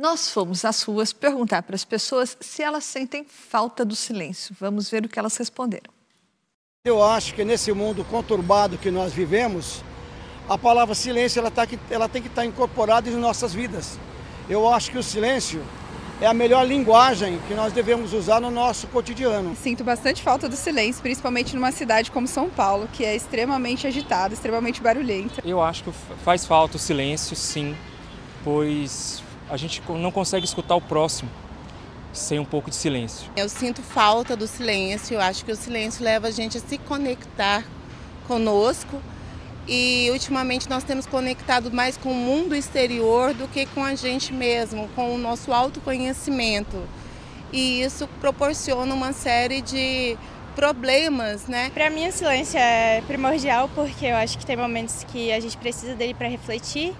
Nós fomos às ruas perguntar para as pessoas se elas sentem falta do silêncio. Vamos ver o que elas responderam. Eu acho que nesse mundo conturbado que nós vivemos, a palavra silêncio ela, tá, ela tem que estar tá incorporada em nossas vidas. Eu acho que o silêncio é a melhor linguagem que nós devemos usar no nosso cotidiano. Sinto bastante falta do silêncio, principalmente numa cidade como São Paulo, que é extremamente agitada, extremamente barulhenta. Eu acho que faz falta o silêncio, sim, pois a gente não consegue escutar o próximo sem um pouco de silêncio. Eu sinto falta do silêncio, eu acho que o silêncio leva a gente a se conectar conosco e ultimamente nós temos conectado mais com o mundo exterior do que com a gente mesmo, com o nosso autoconhecimento. E isso proporciona uma série de problemas, né? Para mim o silêncio é primordial porque eu acho que tem momentos que a gente precisa dele para refletir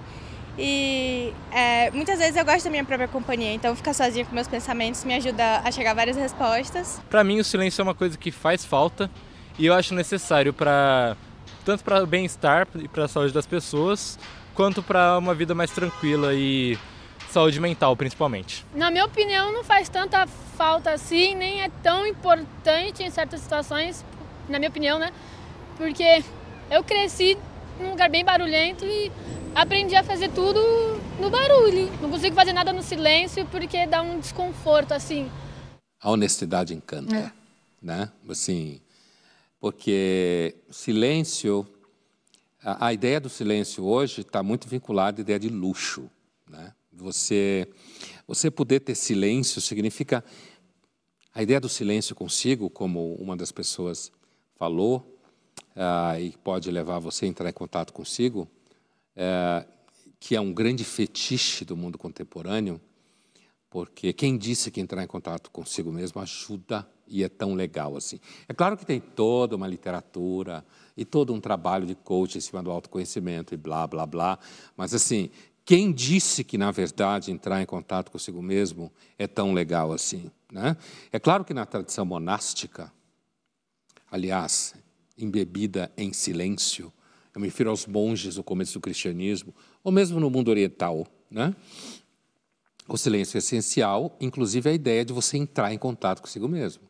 e é, muitas vezes eu gosto da minha própria companhia, então ficar sozinha com meus pensamentos me ajuda a chegar a várias respostas. Para mim, o silêncio é uma coisa que faz falta e eu acho necessário para tanto para o bem-estar e para a saúde das pessoas, quanto para uma vida mais tranquila e saúde mental, principalmente. Na minha opinião, não faz tanta falta assim, nem é tão importante em certas situações, na minha opinião, né? Porque eu cresci num lugar bem barulhento e aprendi a fazer tudo no barulho. Não consigo fazer nada no silêncio porque dá um desconforto, assim. A honestidade encanta, é. né? Assim, porque silêncio, a, a ideia do silêncio hoje está muito vinculada à ideia de luxo, né? Você, você poder ter silêncio significa a ideia do silêncio consigo, como uma das pessoas falou, ah, e pode levar você a entrar em contato consigo, é, que é um grande fetiche do mundo contemporâneo, porque quem disse que entrar em contato consigo mesmo ajuda e é tão legal assim. É claro que tem toda uma literatura e todo um trabalho de coach em cima do autoconhecimento e blá, blá, blá, mas assim, quem disse que, na verdade, entrar em contato consigo mesmo é tão legal assim? Né? É claro que na tradição monástica, aliás, embebida em silêncio, eu me refiro aos monges no começo do cristianismo, ou mesmo no mundo oriental, né? O silêncio é essencial, inclusive a ideia de você entrar em contato consigo mesmo.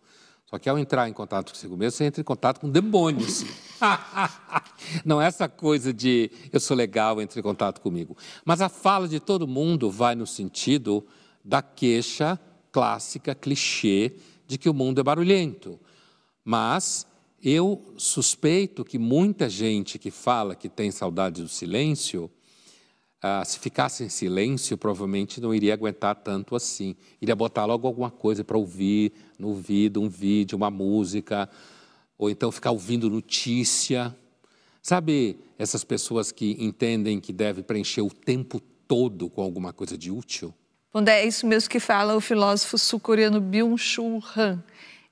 Só que ao entrar em contato consigo mesmo, você entra em contato com demônios. Não é essa coisa de eu sou legal, entre em contato comigo. Mas a fala de todo mundo vai no sentido da queixa clássica, clichê, de que o mundo é barulhento. Mas eu suspeito que muita gente que fala que tem saudade do silêncio, ah, se ficasse em silêncio, provavelmente não iria aguentar tanto assim. Iria botar logo alguma coisa para ouvir no ouvido, um vídeo, uma música, ou então ficar ouvindo notícia. Sabe essas pessoas que entendem que deve preencher o tempo todo com alguma coisa de útil? Bom, é isso mesmo que fala o filósofo sul-coreano Byung-Chul Han.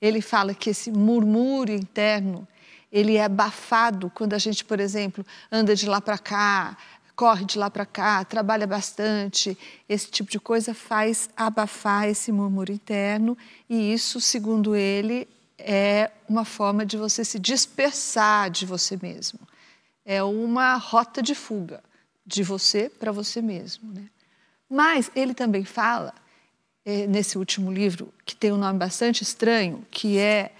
Ele fala que esse murmúrio interno, ele é abafado quando a gente, por exemplo, anda de lá para cá, corre de lá para cá, trabalha bastante, esse tipo de coisa faz abafar esse murmúrio interno e isso, segundo ele, é uma forma de você se dispersar de você mesmo. É uma rota de fuga de você para você mesmo, né? Mas ele também fala eh, nesse último livro, que tem um nome bastante estranho, que é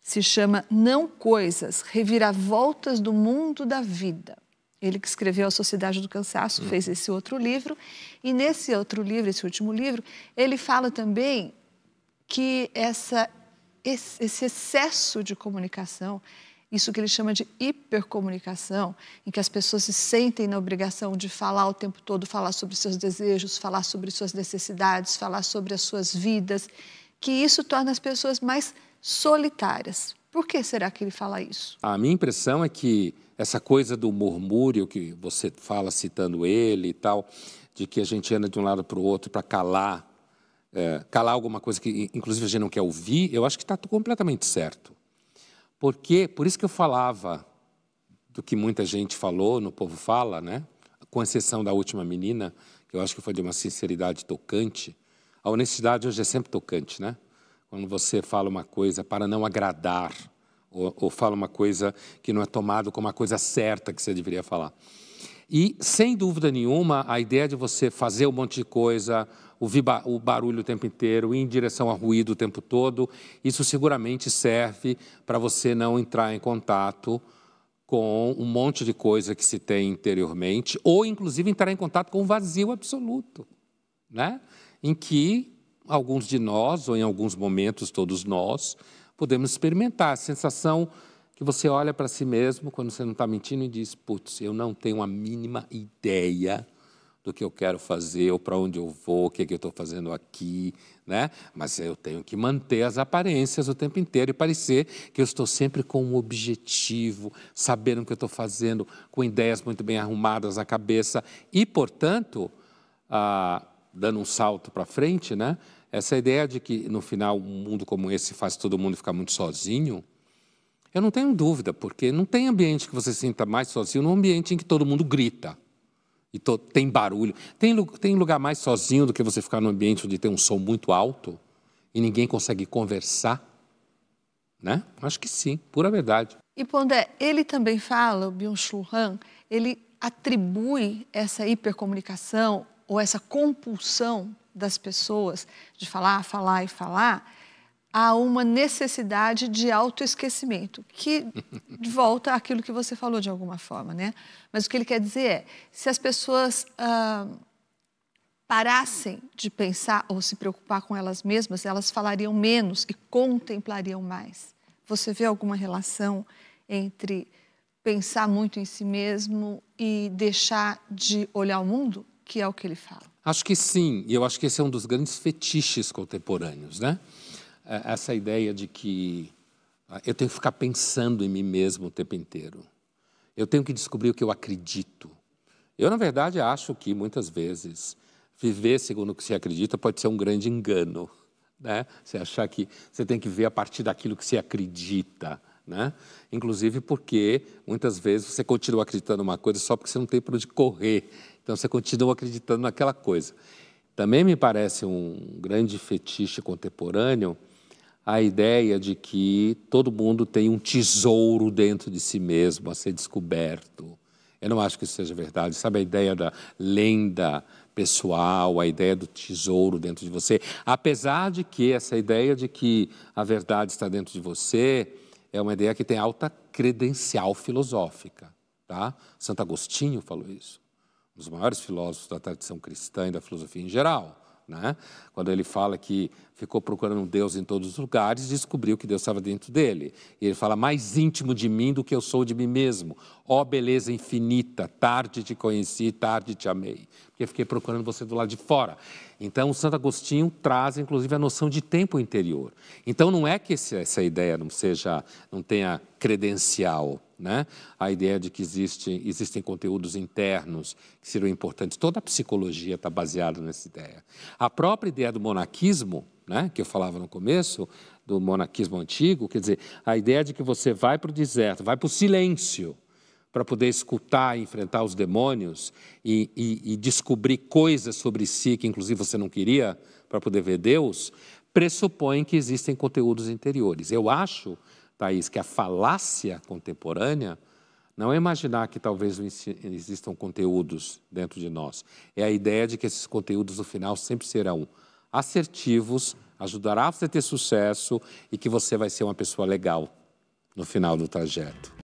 se chama Não Coisas, Reviravoltas do Mundo da Vida. Ele que escreveu A Sociedade do Cansaço, hum. fez esse outro livro. E nesse outro livro, esse último livro, ele fala também que essa, esse excesso de comunicação, isso que ele chama de hipercomunicação, em que as pessoas se sentem na obrigação de falar o tempo todo, falar sobre seus desejos, falar sobre suas necessidades, falar sobre as suas vidas, que isso torna as pessoas mais solitárias. Por que será que ele fala isso? A minha impressão é que essa coisa do murmúrio que você fala citando ele e tal, de que a gente anda de um lado para o outro para calar, é, calar alguma coisa que inclusive a gente não quer ouvir, eu acho que está completamente certo. Porque, por isso que eu falava do que muita gente falou, no povo fala, né? Com exceção da última menina, que eu acho que foi de uma sinceridade tocante. A honestidade hoje é sempre tocante, né? Quando você fala uma coisa para não agradar, ou, ou fala uma coisa que não é tomado como a coisa certa que você deveria falar. E, sem dúvida nenhuma, a ideia de você fazer um monte de coisa, ouvir o barulho o tempo inteiro, ir em direção a ruído o tempo todo, isso seguramente serve para você não entrar em contato com um monte de coisa que se tem interiormente, ou inclusive entrar em contato com o um vazio absoluto, né? em que alguns de nós, ou em alguns momentos todos nós, podemos experimentar a sensação que você olha para si mesmo quando você não está mentindo e diz: putz, eu não tenho a mínima ideia do que eu quero fazer, ou para onde eu vou, o que, é que eu estou fazendo aqui, né? Mas eu tenho que manter as aparências o tempo inteiro e parecer que eu estou sempre com um objetivo, sabendo o que eu estou fazendo, com ideias muito bem arrumadas na cabeça e, portanto, ah, dando um salto para frente, né? Essa ideia de que no final um mundo como esse faz todo mundo ficar muito sozinho, eu não tenho dúvida, porque não tem ambiente que você se sinta mais sozinho num ambiente em que todo mundo grita e to tem barulho. Tem, tem lugar mais sozinho do que você ficar num ambiente onde tem um som muito alto e ninguém consegue conversar? Né? Acho que sim, pura verdade. E Pondé, ele também fala, o Byung-Chul Han, ele atribui essa hipercomunicação ou essa compulsão das pessoas de falar, falar e falar há uma necessidade de autoesquecimento, que volta àquilo que você falou de alguma forma, né? Mas o que ele quer dizer é, se as pessoas ah, parassem de pensar ou se preocupar com elas mesmas, elas falariam menos e contemplariam mais. Você vê alguma relação entre pensar muito em si mesmo e deixar de olhar o mundo, que é o que ele fala? Acho que sim, e eu acho que esse é um dos grandes fetiches contemporâneos, né? É, essa ideia de que ah, eu tenho que ficar pensando em mim mesmo o tempo inteiro. Eu tenho que descobrir o que eu acredito. Eu, na verdade, acho que muitas vezes viver segundo o que se acredita pode ser um grande engano. Né? Você achar que você tem que ver a partir daquilo que se acredita. Né? Inclusive porque muitas vezes você continua acreditando uma coisa só porque você não tem para onde correr. Então você continua acreditando naquela coisa. Também me parece um grande fetiche contemporâneo a ideia de que todo mundo tem um tesouro dentro de si mesmo a ser descoberto. Eu não acho que isso seja verdade. Sabe a ideia da lenda pessoal, a ideia do tesouro dentro de você? Apesar de que essa ideia de que a verdade está dentro de você é uma ideia que tem alta credencial filosófica. Tá? Santo Agostinho falou isso, um dos maiores filósofos da tradição cristã e da filosofia em geral. Né? Quando ele fala que ficou procurando Deus em todos os lugares, descobriu que Deus estava dentro dele. E ele fala: Mais íntimo de mim do que eu sou de mim mesmo. Ó oh, beleza infinita, tarde te conheci, tarde te amei. Porque fiquei procurando você do lado de fora. Então, o Santo Agostinho traz, inclusive, a noção de tempo interior. Então, não é que essa ideia não seja, não tenha credencial né? a ideia de que existe, existem conteúdos internos que seriam importantes. Toda a psicologia está baseada nessa ideia. A própria ideia do monaquismo, né? que eu falava no começo, do monaquismo antigo, quer dizer, a ideia de que você vai para o deserto, vai para o silêncio, para poder escutar, enfrentar os demônios e, e, e descobrir coisas sobre si que, inclusive, você não queria para poder ver Deus, pressupõe que existem conteúdos interiores. Eu acho Thaís, que é a falácia contemporânea não é imaginar que talvez existam conteúdos dentro de nós. É a ideia de que esses conteúdos, no final, sempre serão assertivos, ajudará você a ter sucesso e que você vai ser uma pessoa legal no final do trajeto.